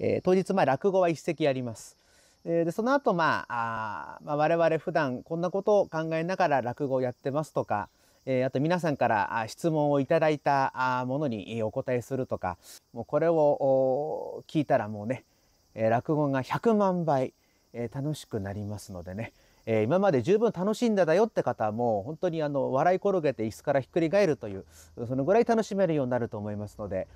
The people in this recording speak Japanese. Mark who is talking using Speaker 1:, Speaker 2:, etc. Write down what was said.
Speaker 1: えー、当日まあ落語は一席やります。でその後、まあ、あまあ我々普段こんなことを考えながら落語をやってますとか、えー、あと皆さんから質問をいただいたものにお答えするとか、もうこれを聞いたらもうね、落語が100万倍、楽しくなりますのでね、今まで十分楽しんだだよって方はもう本当にあの笑い転げて椅子からひっくり返るという、そのぐらい楽しめるようになると思いますので、